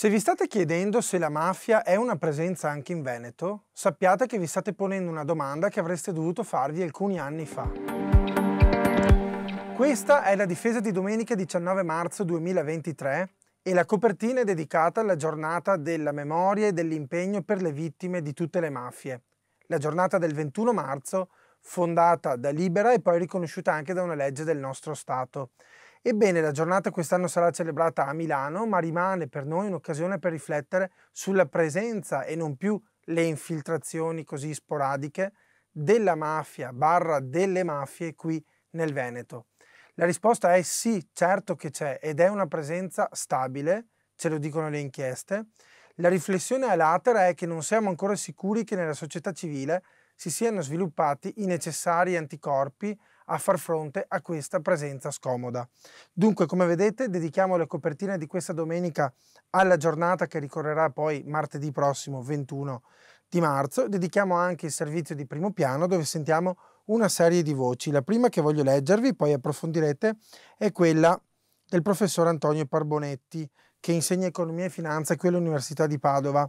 Se vi state chiedendo se la mafia è una presenza anche in Veneto, sappiate che vi state ponendo una domanda che avreste dovuto farvi alcuni anni fa. Questa è la difesa di domenica 19 marzo 2023 e la copertina è dedicata alla giornata della memoria e dell'impegno per le vittime di tutte le mafie, la giornata del 21 marzo fondata da Libera e poi riconosciuta anche da una legge del nostro Stato Ebbene, la giornata quest'anno sarà celebrata a Milano, ma rimane per noi un'occasione per riflettere sulla presenza e non più le infiltrazioni così sporadiche della mafia barra delle mafie qui nel Veneto. La risposta è sì, certo che c'è ed è una presenza stabile, ce lo dicono le inchieste. La riflessione a latera è che non siamo ancora sicuri che nella società civile si siano sviluppati i necessari anticorpi a far fronte a questa presenza scomoda. Dunque, come vedete, dedichiamo le copertine di questa domenica alla giornata che ricorrerà poi martedì prossimo 21 di marzo. Dedichiamo anche il servizio di primo piano dove sentiamo una serie di voci. La prima che voglio leggervi, poi approfondirete, è quella del professor Antonio Parbonetti, che insegna economia e finanza qui all'Università di Padova.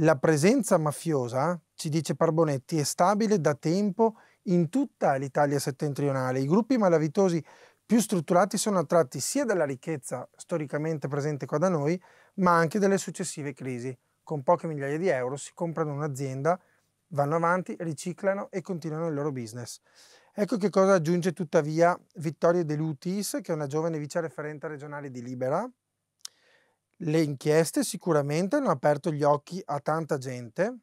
La presenza mafiosa, ci dice Parbonetti, è stabile da tempo in tutta l'Italia settentrionale. I gruppi malavitosi più strutturati sono attratti sia dalla ricchezza storicamente presente qua da noi, ma anche dalle successive crisi. Con poche migliaia di euro si comprano un'azienda, vanno avanti, riciclano e continuano il loro business. Ecco che cosa aggiunge tuttavia Vittorio De Lutis, che è una giovane vice referente regionale di Libera. Le inchieste sicuramente hanno aperto gli occhi a tanta gente,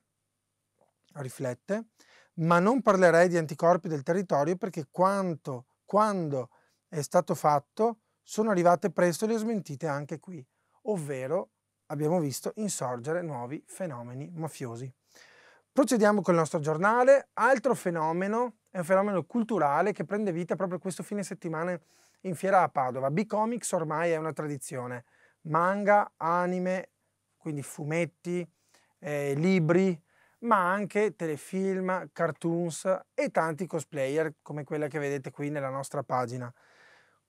riflette, ma non parlerei di anticorpi del territorio perché quanto, quando è stato fatto sono arrivate presto le smentite anche qui, ovvero abbiamo visto insorgere nuovi fenomeni mafiosi. Procediamo col nostro giornale, altro fenomeno è un fenomeno culturale che prende vita proprio questo fine settimana in fiera a Padova. B-Comics ormai è una tradizione, manga, anime, quindi fumetti, eh, libri, ma anche telefilm, cartoons e tanti cosplayer come quella che vedete qui nella nostra pagina.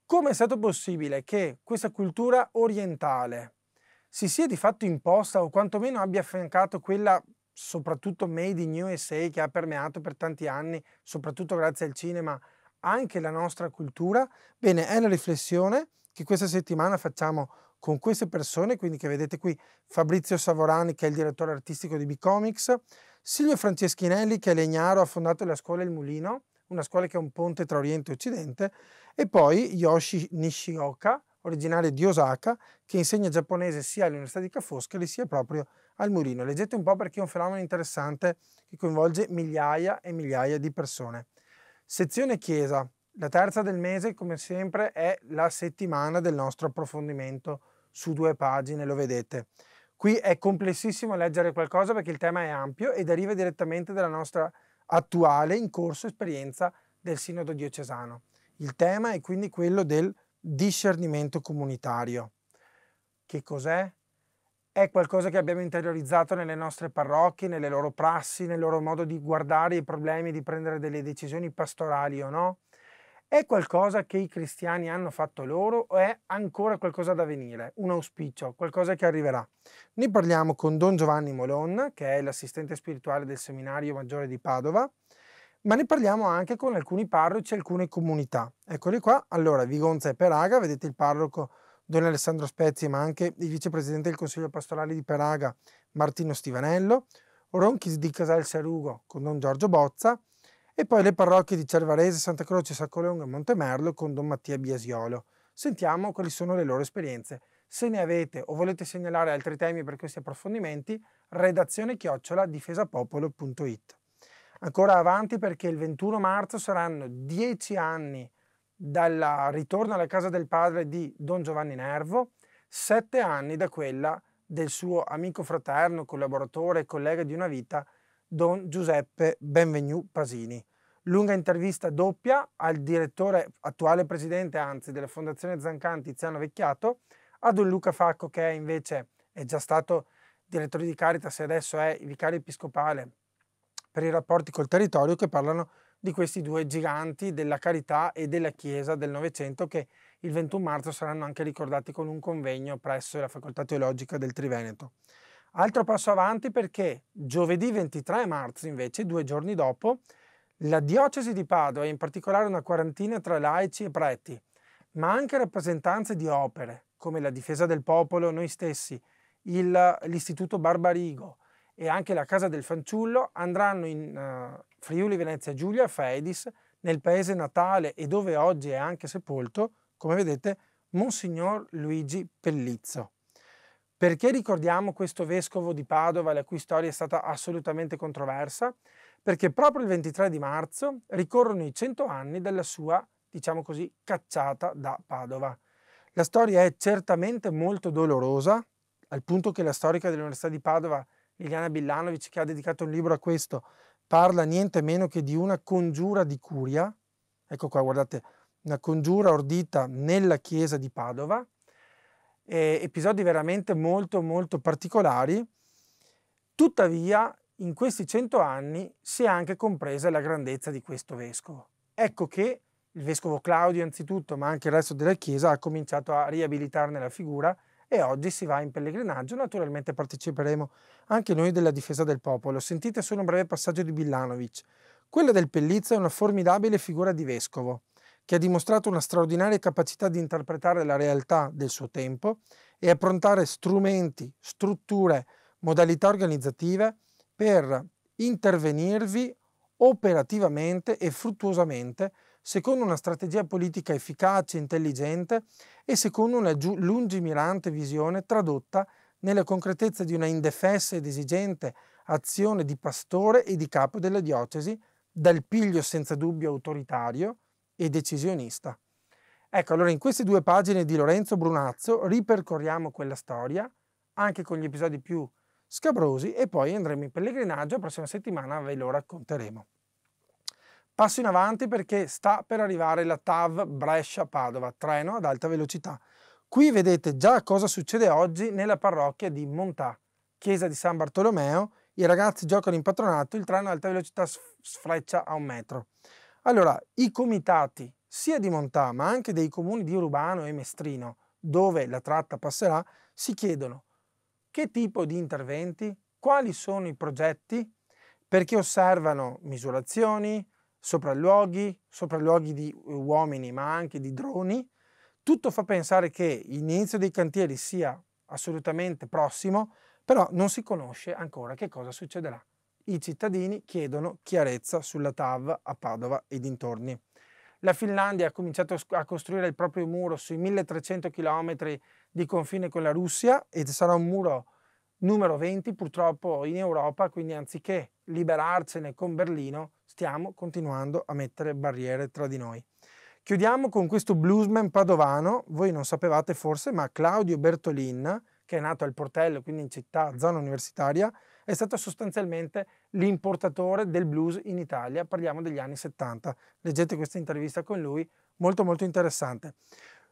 Come è stato possibile che questa cultura orientale si sia di fatto imposta o quantomeno abbia affiancato quella soprattutto made in USA che ha permeato per tanti anni, soprattutto grazie al cinema, anche la nostra cultura? Bene, è la riflessione che questa settimana facciamo con queste persone, quindi che vedete qui Fabrizio Savorani che è il direttore artistico di B-Comics, Silvio Franceschinelli che è legnaro, ha fondato la scuola Il Mulino, una scuola che è un ponte tra Oriente e Occidente, e poi Yoshi Nishioka, originario di Osaka, che insegna giapponese sia all'Università di Ca' sia proprio al Mulino. Leggete un po' perché è un fenomeno interessante che coinvolge migliaia e migliaia di persone. Sezione Chiesa. La terza del mese, come sempre, è la settimana del nostro approfondimento su due pagine, lo vedete. Qui è complessissimo leggere qualcosa perché il tema è ampio e deriva direttamente dalla nostra attuale in corso esperienza del sinodo diocesano. Il tema è quindi quello del discernimento comunitario. Che cos'è? È qualcosa che abbiamo interiorizzato nelle nostre parrocchie, nelle loro prassi, nel loro modo di guardare i problemi, di prendere delle decisioni pastorali o no. È qualcosa che i cristiani hanno fatto loro o è ancora qualcosa da venire, un auspicio, qualcosa che arriverà? Noi parliamo con Don Giovanni Molon, che è l'assistente spirituale del seminario maggiore di Padova, ma ne parliamo anche con alcuni parroci e alcune comunità. Eccoli qua, allora Vigonza e Peraga, vedete il parroco Don Alessandro Spezzi, ma anche il vicepresidente del Consiglio Pastorale di Peraga, Martino Stivanello, Ronchis di Casal Sarugo con Don Giorgio Bozza, e poi le parrocchie di Cervarese, Santa Croce, Saccoleonga e Montemerlo con Don Mattia Biasiolo. Sentiamo quali sono le loro esperienze. Se ne avete o volete segnalare altri temi per questi approfondimenti, redazione chiocciola difesapopolo.it. Ancora avanti perché il 21 marzo saranno dieci anni dal ritorno alla casa del padre di Don Giovanni Nervo, sette anni da quella del suo amico fraterno, collaboratore e collega di una vita, Don Giuseppe Benvenu Pasini. Lunga intervista doppia al direttore, attuale presidente anzi, della Fondazione Zancan Tiziano Vecchiato, a Don Luca Facco che è invece è già stato direttore di Caritas e adesso è vicario episcopale per i rapporti col territorio che parlano di questi due giganti della carità e della Chiesa del Novecento che il 21 marzo saranno anche ricordati con un convegno presso la Facoltà Teologica del Triveneto. Altro passo avanti perché giovedì 23 marzo, invece, due giorni dopo, la diocesi di Padova, e in particolare una quarantina tra laici e preti, ma anche rappresentanze di opere come la difesa del popolo, noi stessi, il, l'Istituto Barbarigo e anche la Casa del Fanciullo andranno in uh, Friuli Venezia Giulia, Feidis, nel paese natale e dove oggi è anche sepolto, come vedete, Monsignor Luigi Pellizzo. Perché ricordiamo questo vescovo di Padova, la cui storia è stata assolutamente controversa? Perché proprio il 23 di marzo ricorrono i 100 anni della sua, diciamo così, cacciata da Padova. La storia è certamente molto dolorosa, al punto che la storica dell'Università di Padova, Liliana Billanovic, che ha dedicato un libro a questo, parla niente meno che di una congiura di curia, ecco qua guardate, una congiura ordita nella chiesa di Padova, eh, episodi veramente molto molto particolari. Tuttavia in questi cento anni si è anche compresa la grandezza di questo vescovo. Ecco che il vescovo Claudio anzitutto, ma anche il resto della Chiesa, ha cominciato a riabilitarne la figura e oggi si va in pellegrinaggio. Naturalmente parteciperemo anche noi della difesa del popolo. Sentite solo un breve passaggio di Billanovic. Quella del Pellizza è una formidabile figura di vescovo che ha dimostrato una straordinaria capacità di interpretare la realtà del suo tempo e approntare strumenti, strutture, modalità organizzative per intervenirvi operativamente e fruttuosamente secondo una strategia politica efficace, intelligente e secondo una lungimirante visione tradotta nella concretezza di una indefessa ed esigente azione di pastore e di capo della diocesi dal piglio senza dubbio autoritario e decisionista. Ecco, allora in queste due pagine di Lorenzo Brunazzo ripercorriamo quella storia, anche con gli episodi più scabrosi, e poi andremo in pellegrinaggio, la prossima settimana ve lo racconteremo. Passo in avanti perché sta per arrivare la TAV Brescia-Padova, treno ad alta velocità. Qui vedete già cosa succede oggi nella parrocchia di Montà, chiesa di San Bartolomeo, i ragazzi giocano in patronato, il treno ad alta velocità sfreccia a un metro. Allora, i comitati sia di Montà ma anche dei comuni di Urbano e Mestrino, dove la tratta passerà, si chiedono che tipo di interventi, quali sono i progetti, perché osservano misurazioni, sopralluoghi, sopralluoghi di eh, uomini ma anche di droni. Tutto fa pensare che l'inizio dei cantieri sia assolutamente prossimo, però non si conosce ancora che cosa succederà. I cittadini chiedono chiarezza sulla TAV a Padova e dintorni. La Finlandia ha cominciato a costruire il proprio muro sui 1300 km di confine con la Russia e sarà un muro numero 20 purtroppo in Europa, quindi anziché liberarcene con Berlino, stiamo continuando a mettere barriere tra di noi. Chiudiamo con questo bluesman padovano, voi non sapevate forse, ma Claudio Bertolin, che è nato al Portello, quindi in città, zona universitaria, è stato sostanzialmente l'importatore del blues in Italia, parliamo degli anni 70. Leggete questa intervista con lui, molto molto interessante.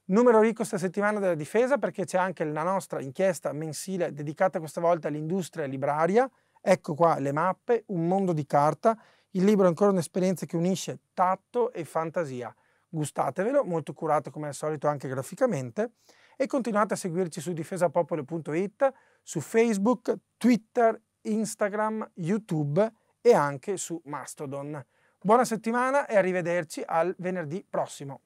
Numero ricco sta settimana della difesa perché c'è anche la nostra inchiesta mensile dedicata questa volta all'industria libraria. Ecco qua le mappe, un mondo di carta. Il libro è ancora un'esperienza che unisce tatto e fantasia. Gustatevelo, molto curato come al solito anche graficamente. E continuate a seguirci su difesapopolo.it, su Facebook, Twitter, Instagram, YouTube e anche su Mastodon. Buona settimana e arrivederci al venerdì prossimo.